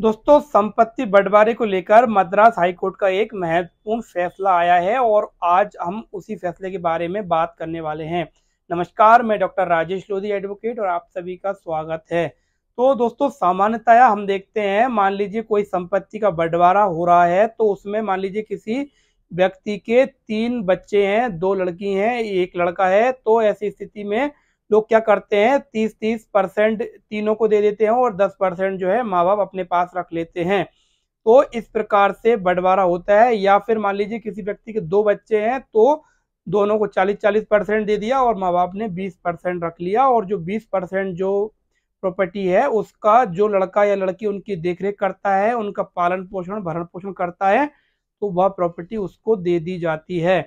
दोस्तों संपत्ति बंटवारे को लेकर मद्रास हाईकोर्ट का एक महत्वपूर्ण फैसला आया है और आज हम उसी फैसले के बारे में बात करने वाले हैं नमस्कार मैं डॉक्टर राजेश लोधी एडवोकेट और आप सभी का स्वागत है तो दोस्तों सामान्यतया हम देखते हैं मान लीजिए कोई संपत्ति का बंटवारा हो रहा है तो उसमें मान लीजिए किसी व्यक्ति के तीन बच्चे हैं दो लड़की हैं एक लड़का है तो ऐसी स्थिति में लोग क्या करते हैं तीस तीस परसेंट तीनों को दे देते हैं और दस परसेंट जो है माँ बाप अपने पास रख लेते हैं तो इस प्रकार से बंटवारा होता है या फिर मान लीजिए किसी व्यक्ति के दो बच्चे हैं तो दोनों को चालीस चालीस परसेंट दे दिया और माँ बाप ने बीस परसेंट रख लिया और जो बीस परसेंट जो प्रॉपर्टी है उसका जो लड़का या लड़की उनकी देखरेख करता है उनका पालन पोषण भरण पोषण करता है तो वह प्रॉपर्टी उसको दे दी जाती है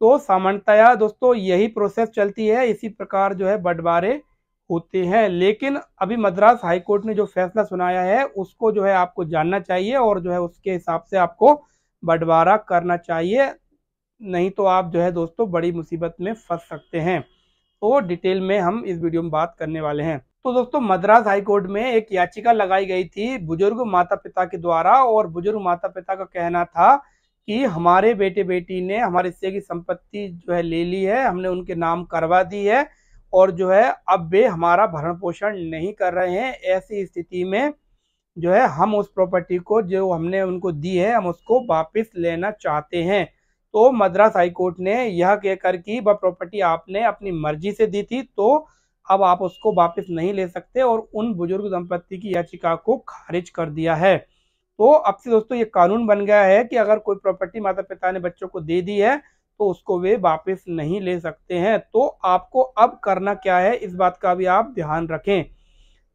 तो सामान्यतया दोस्तों यही प्रोसेस चलती है इसी प्रकार जो है बंटवारे होते हैं लेकिन अभी मद्रास हाईकोर्ट ने जो फैसला सुनाया है उसको जो है आपको जानना चाहिए और जो है उसके हिसाब से आपको बंटवारा करना चाहिए नहीं तो आप जो है दोस्तों बड़ी मुसीबत में फंस सकते हैं तो डिटेल में हम इस वीडियो में बात करने वाले हैं तो दोस्तों मद्रास हाईकोर्ट में एक याचिका लगाई गई थी बुजुर्ग माता पिता के द्वारा और बुजुर्ग माता पिता का कहना था कि हमारे बेटे बेटी ने हमारे हिस्से की संपत्ति जो है ले ली है हमने उनके नाम करवा दी है और जो है अब वे हमारा भरण पोषण नहीं कर रहे हैं ऐसी स्थिति में जो है हम उस प्रॉपर्टी को जो हमने उनको दी है हम उसको वापस लेना चाहते हैं तो मद्रास हाईकोर्ट ने यह कहकर कि वह प्रॉपर्टी आपने अपनी मर्जी से दी थी तो अब आप उसको वापस नहीं ले सकते और उन बुजुर्ग दंपत्ति की याचिका को खारिज कर दिया है तो अब से दोस्तों ये कानून बन गया है कि अगर कोई प्रॉपर्टी माता पिता ने बच्चों को दे दी है तो उसको वे वापस नहीं ले सकते हैं तो आपको अब करना क्या है इस बात का भी आप ध्यान रखें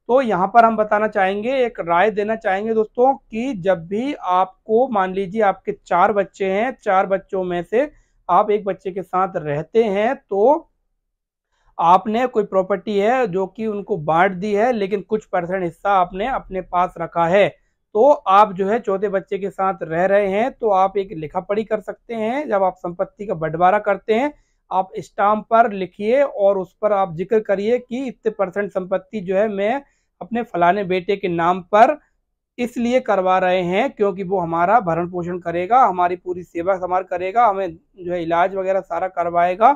तो यहाँ पर हम बताना चाहेंगे एक राय देना चाहेंगे दोस्तों कि जब भी आपको मान लीजिए आपके चार बच्चे हैं चार बच्चों में से आप एक बच्चे के साथ रहते हैं तो आपने कोई प्रॉपर्टी है जो कि उनको बांट दी है लेकिन कुछ परसेंट हिस्सा आपने अपने पास रखा है तो आप जो है चौथे बच्चे के साथ रह रहे हैं तो आप एक लिखा पढ़ी कर सकते हैं जब आप संपत्ति का बंटवारा करते हैं आप स्टाम्प पर लिखिए और उस पर आप जिक्र करिए कि इतने परसेंट संपत्ति जो है मैं अपने फलाने बेटे के नाम पर इसलिए करवा रहे हैं क्योंकि वो हमारा भरण पोषण करेगा हमारी पूरी सेवा संभाल करेगा हमें जो है इलाज वगैरह सारा करवाएगा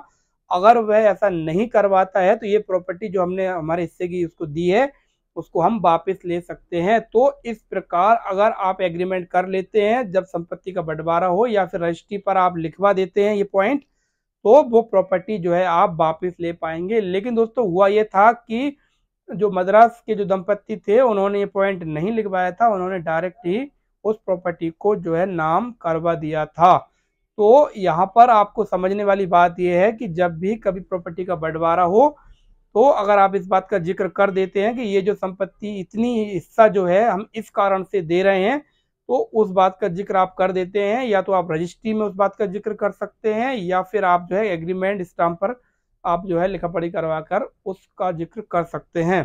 अगर वह ऐसा नहीं करवाता है तो ये प्रॉपर्टी जो हमने हमारे हिस्से की उसको दी है उसको हम वापस ले सकते हैं तो इस प्रकार अगर आप एग्रीमेंट कर लेते हैं जब संपत्ति का बंटवारा हो या फिर रजिस्ट्री पर आप लिखवा देते हैं ये पॉइंट तो वो प्रॉपर्टी जो है आप वापस ले पाएंगे लेकिन दोस्तों हुआ ये था कि जो मद्रास के जो दंपत्ति थे उन्होंने ये पॉइंट नहीं लिखवाया था उन्होंने डायरेक्ट ही उस प्रॉपर्टी को जो है नाम करवा दिया था तो यहाँ पर आपको समझने वाली बात यह है कि जब भी कभी प्रॉपर्टी का बंटवारा हो तो अगर आप इस बात का जिक्र कर देते हैं कि ये जो संपत्ति इतनी हिस्सा जो है हम इस कारण से दे रहे हैं तो उस बात का जिक्र आप कर देते हैं या तो आप रजिस्ट्री में उस बात का जिक्र कर सकते हैं या फिर आप जो है एग्रीमेंट स्टाम्प पर आप जो है लिखा पढ़ी करवा कर उसका जिक्र कर सकते हैं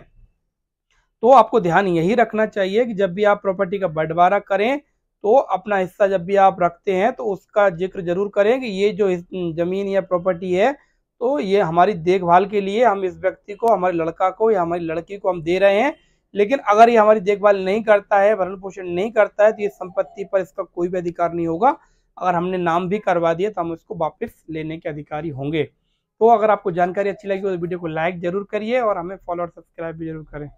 तो आपको ध्यान यही रखना चाहिए कि जब भी आप प्रॉपर्टी का बंटवारा करें तो अपना हिस्सा जब भी आप रखते हैं तो उसका जिक्र जरूर करें कि ये जो जमीन या प्रॉपर्टी है तो ये हमारी देखभाल के लिए हम इस व्यक्ति को हमारे लड़का को या हमारी लड़की को हम दे रहे हैं लेकिन अगर ये हमारी देखभाल नहीं करता है भरण पोषण नहीं करता है तो ये संपत्ति पर इसका कोई भी अधिकार नहीं होगा अगर हमने नाम भी करवा दिया तो हम इसको वापस लेने के अधिकारी होंगे तो अगर आपको जानकारी अच्छी लगी तो वीडियो को लाइक जरूर करिए और हमें फॉलो और सब्सक्राइब भी जरूर करें